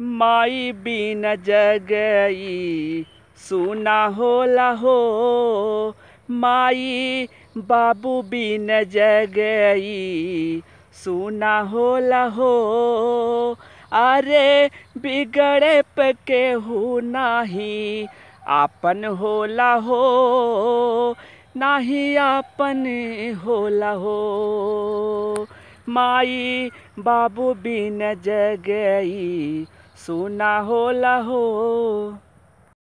माई बिन जगई सुना होला हो माई बाबू बिन जगई सुना होला हो अरे बिगड़े पे हो नाही आपन होला हो नाही आपन होला हो माई बाबू बिन जगई सुना हो लहो